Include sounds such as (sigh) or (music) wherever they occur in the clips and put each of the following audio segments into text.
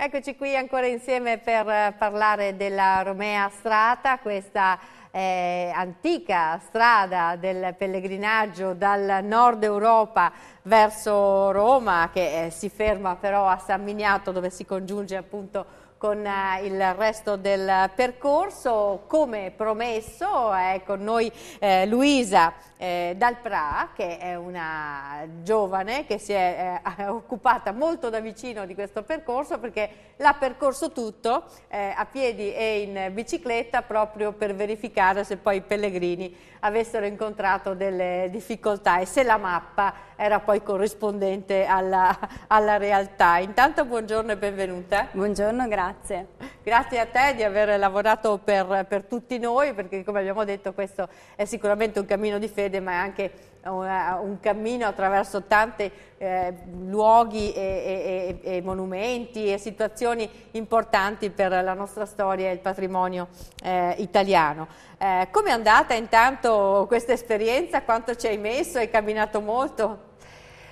Eccoci qui ancora insieme per eh, parlare della Romea Strata, questa eh, antica strada del pellegrinaggio dal nord Europa verso Roma che eh, si ferma però a San Miniato dove si congiunge appunto con eh, il resto del percorso. Come promesso è con noi eh, Luisa eh, Dalprà, che è una giovane che si è eh, (laughs) occupata molto da vicino di questo percorso perché l'ha percorso tutto eh, a piedi e in bicicletta proprio per verificare se poi i pellegrini avessero incontrato delle difficoltà e se la mappa era poi corrispondente alla, alla realtà. Intanto buongiorno e benvenuta. Buongiorno, grazie. Grazie a te di aver lavorato per, per tutti noi, perché come abbiamo detto questo è sicuramente un cammino di fede, ma è anche uh, un, cammino attraverso tanti eh, luoghi e, e, e, monumenti e situazioni importanti per la nostra storia e il patrimonio eh, italiano. Eh, Come è andata intanto questa esperienza? Quanto ci hai messo? Hai camminato molto?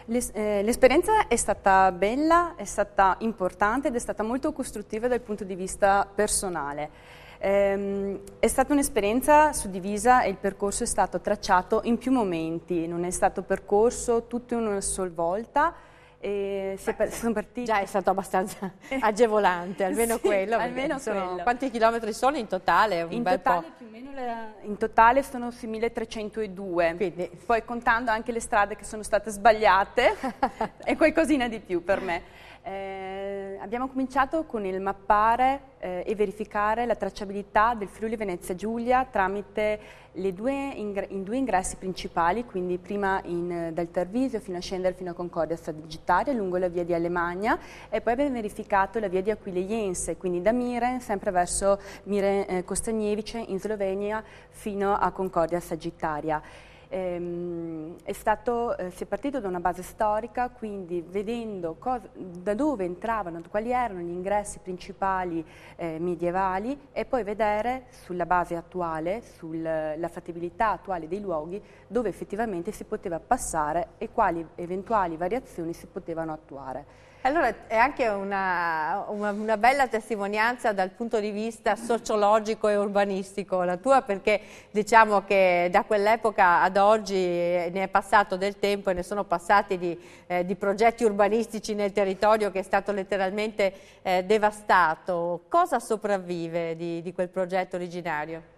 Eh, l'esperienza è stata bella, è stata importante ed è stata molto costruttiva dal punto di vista personale. Ehm, è stata un'esperienza suddivisa e il percorso è stato tracciato in più momenti, non è stato percorso tutto in una sola volta, e si, Beh, sono partiti. Già è stato abbastanza (laughs) agevolante, almeno sì, quello. Almeno quello. Quanti chilometri sono in totale? Un in, bel totale po'. Più o meno la, in totale sono 6.302, Quindi. poi contando anche le strade che sono state sbagliate, (laughs) è qualcosina di più per me. Eh, abbiamo cominciato con il mappare eh, e verificare la tracciabilità del Friuli Venezia Giulia tramite due ingre- i due ingressi principali, quindi prima in, eh, dal Tarvisio fino a scendere fino a Concordia Sagittaria lungo la via di Alemagna e poi abbiamo verificato la via di Aquileiense, quindi da Miren sempre verso Miren eh, Costagnevice in Slovenia fino a Concordia Sagittaria ehm, è stato, eh, si è partito da una base storica, quindi vedendo cosa, da dove entravano, quali erano gli ingressi principali eh, medievali e poi vedere sulla base attuale, sulla fattibilità attuale dei luoghi, dove effettivamente si poteva passare e quali eventuali variazioni si potevano attuare. Allora è anche una, una, una, bella testimonianza dal punto di vista sociologico e urbanistico la tua perché diciamo che da quell'epoca ad oggi eh, ne è passato del tempo e ne sono passati di, eh, di progetti urbanistici nel territorio che è stato letteralmente eh, devastato. Cosa sopravvive di, di quel progetto originario?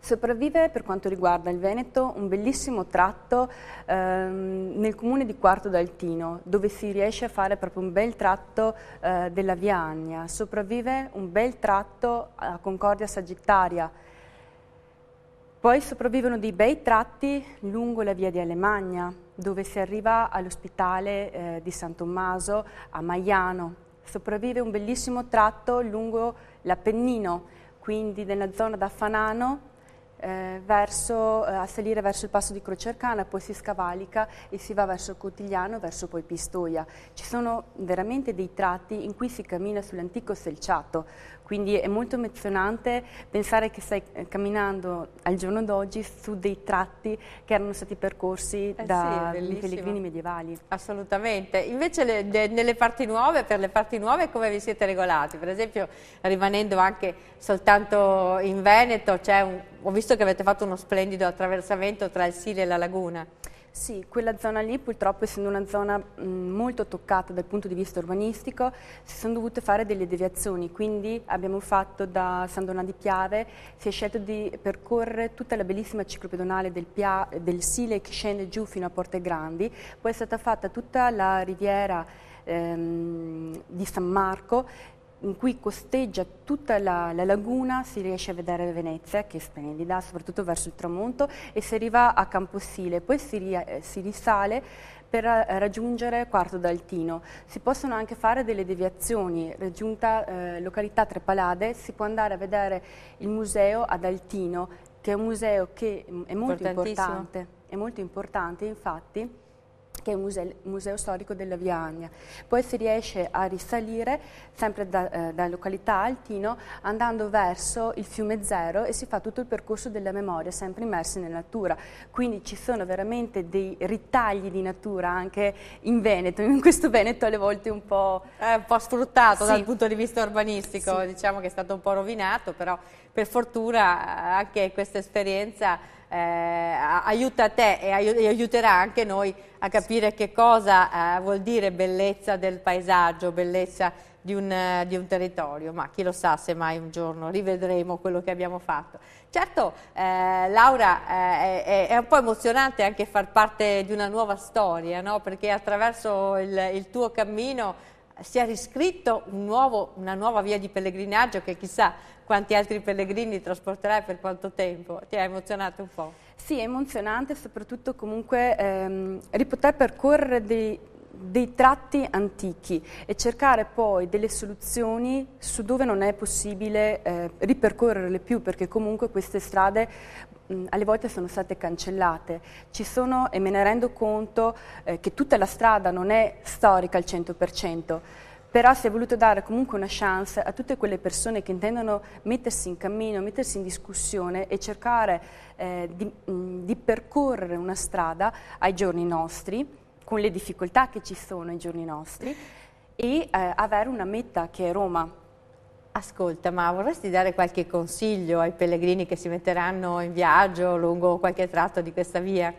Sopravvive per quanto riguarda il Veneto un bellissimo tratto ehm, nel comune di Quarto d'Altino, dove si riesce a fare proprio un bel tratto eh, della Via Agna. Sopravvive un bel tratto a Concordia Sagittaria, poi sopravvivono dei bei tratti lungo la via di Alemagna, dove si arriva all'ospitale eh, di San Tommaso a Maiano. Sopravvive un bellissimo tratto lungo l'Appennino, quindi nella zona da Fanano eh, verso, eh, a salire verso il passo di Crocercana, poi si scavalica e si va verso Cotigliano, verso poi Pistoia. Ci sono veramente dei tratti in cui si cammina sull'antico selciato, quindi è molto emozionante pensare che stai camminando al giorno d'oggi su dei tratti che erano stati percorsi eh da sì, pellegrini medievali. Assolutamente. Invece le, le, nelle parti nuove, per le parti nuove come vi siete regolati? Per esempio rimanendo anche soltanto in Veneto, un, ho visto che avete fatto uno splendido attraversamento tra il Sile e la Laguna. Sì, quella zona lì purtroppo essendo una zona mh, molto toccata dal punto di vista urbanistico si sono dovute fare delle deviazioni, quindi abbiamo fatto da San Donà di Piave, si è scelto di percorrere tutta la bellissima ciclopedonale del, Pia, del Sile che scende giù fino a Porte Grandi, poi è stata fatta tutta la riviera ehm, di San Marco in cui costeggia tutta la, la, laguna si riesce a vedere Venezia, che è splendida, soprattutto verso il tramonto, e si arriva a Campossile, poi si, ri, eh, si risale per eh, raggiungere Quarto d'Altino. Si possono anche fare delle deviazioni, raggiunta eh, località Trepalade si può andare a vedere il museo ad Altino, che è un museo che mm, è molto importante, è molto importante infatti che è il museo, museo storico della Via Agna. Poi si riesce a risalire sempre da, eh, da località Altino andando verso il fiume Zero e si fa tutto il percorso della memoria sempre immersi nella natura. Quindi ci sono veramente dei ritagli di natura anche in Veneto, in questo Veneto alle volte un po'... È un po' sfruttato sì. dal punto di vista urbanistico, sì. diciamo che è stato un po' rovinato, però per fortuna eh, anche questa esperienza eh, aiuta te e, ai e, aiuterà anche noi a capire che cosa eh, vuol dire bellezza del paesaggio, bellezza di un, eh, di un, territorio, ma chi lo sa se mai un giorno rivedremo quello che abbiamo fatto. Certo, eh, Laura, eh, è, è, un po' emozionante anche far parte di una nuova storia, no? perché attraverso il, il tuo cammino si è riscritto un nuovo, una nuova via di pellegrinaggio che chissà quanti altri pellegrini trasporterai per quanto tempo. Ti ha emozionato un po'? Sì, è emozionante, soprattutto comunque ehm, ripoter percorrere dei dei tratti antichi e cercare poi delle soluzioni su dove non è possibile eh, ripercorrerle più perché comunque queste strade mh, alle volte sono state cancellate. Ci sono, e me ne rendo conto, eh, che tutta la strada non è storica al 100%, però si è voluto dare comunque una chance a tutte quelle persone che intendono mettersi in cammino, mettersi in discussione e cercare eh, di, mh, di percorrere una strada ai giorni nostri con le difficoltà che ci sono ai giorni nostri e eh, avere una meta che è Roma. Ascolta, ma vorresti dare qualche consiglio ai pellegrini che si metteranno in viaggio lungo qualche tratto di questa via?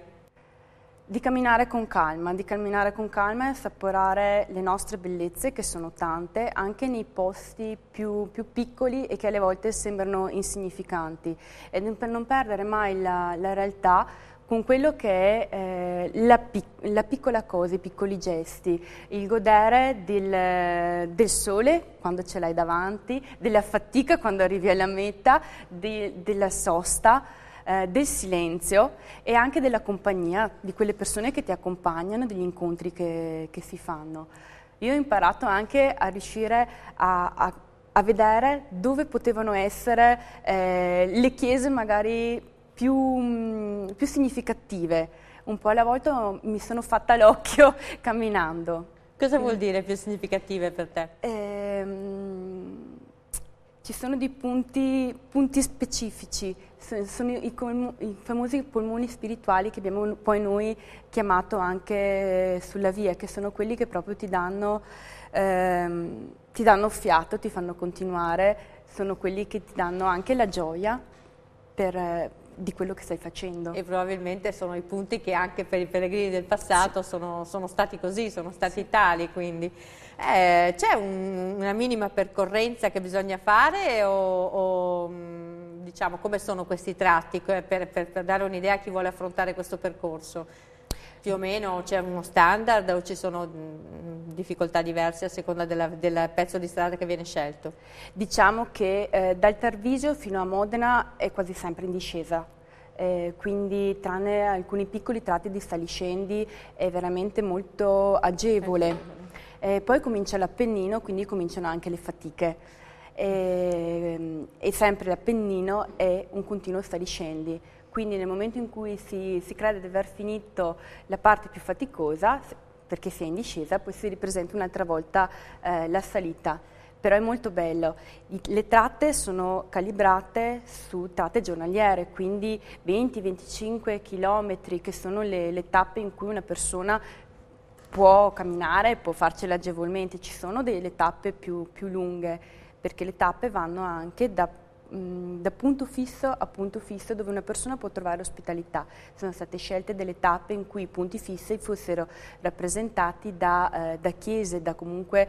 Di camminare con calma, di camminare con calma e assaporare le nostre bellezze, che sono tante, anche nei posti più, più piccoli e che alle volte sembrano insignificanti. E per non perdere mai la, la realtà, con quello che è eh, la, pic la, piccola cosa, i piccoli gesti, il godere del, del sole quando ce l'hai davanti, della fatica quando arrivi alla meta, di, della sosta eh, del silenzio e anche della compagnia, di quelle persone che ti accompagnano, degli incontri che, che si fanno. Io ho imparato anche a riuscire a, a, a vedere dove potevano essere eh, le chiese magari più, mm, più significative. Un po' alla volta mi sono fatta l'occhio (laughs) camminando. Cosa vuol dire più significative per te? Ehm, ci sono dei punti, punti specifici, sono, i, i, famosi polmoni spirituali che abbiamo poi noi chiamato anche sulla via, che sono quelli che proprio ti danno, ehm, ti danno fiato, ti fanno continuare, sono quelli che ti danno anche la gioia per, di quello che stai facendo. E probabilmente sono i punti che anche per i pellegrini del passato sì. sono, sono, stati così, sono stati sì. tali, quindi eh, c'è un, una minima percorrenza che bisogna fare o, o mm, diciamo, come sono questi tratti eh, per, per, per dare un'idea a chi vuole affrontare questo percorso? più o meno c'è uno standard o ci sono mm, difficoltà diverse a seconda della, del pezzo di strada che viene scelto? Diciamo che eh, dal Tarvisio fino a Modena è quasi sempre in discesa. Eh, quindi tranne alcuni piccoli tratti di saliscendi è veramente molto agevole. Eh, poi comincia l'Appennino, quindi cominciano anche le fatiche. E, eh, e sempre l'Appennino è un continuo saliscendi, quindi nel momento in cui si, si crede di aver finito la parte più faticosa, perché si è in discesa, poi si ripresenta un'altra volta eh, la salita. Però è molto bello. I, le tratte sono calibrate su tratte giornaliere, quindi 20-25 km che sono le, le tappe in cui una persona può camminare, può farcela agevolmente, ci sono delle tappe più, più, lunghe, perché le tappe vanno anche da Mm, da punto fisso a punto fisso dove una persona può trovare ospitalità. Sono state scelte delle tappe in cui i punti fissi fossero rappresentati da, eh, da chiese, da comunque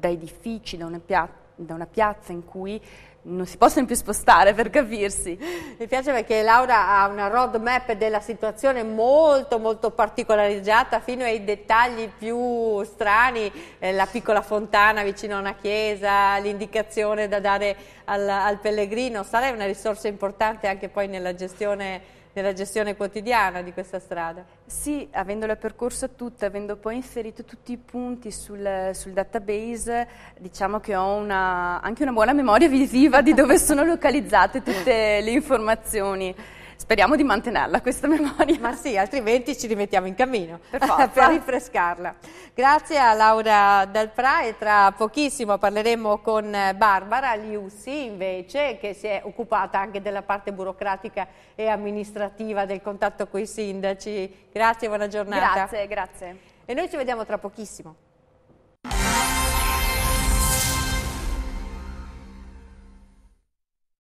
da edifici, da una piazza da una piazza in cui non si possono più spostare per capirsi. Mi piace perché Laura ha una roadmap della situazione molto molto particolarizzata fino ai dettagli più strani, eh, la piccola fontana vicino a una chiesa, l'indicazione da dare al, al pellegrino, sarà una risorsa importante anche poi nella gestione nella gestione quotidiana di questa strada. Sì, avendola percorsa tutta, avendo poi inserito tutti i punti sul, sul database, diciamo che ho una, anche una buona memoria (laughs) visiva di dove sono localizzate tutte le informazioni. Speriamo di mantenerla questa (laughs) memoria. Ma sì, altrimenti ci rimettiamo in cammino per (laughs) rinfrescarla. Grazie a Laura Dalprà e tra pochissimo parleremo con Barbara Liussi invece che si è occupata anche della parte burocratica e amministrativa del contatto con i sindaci. Grazie, buona giornata. Grazie, grazie. E noi ci vediamo tra pochissimo.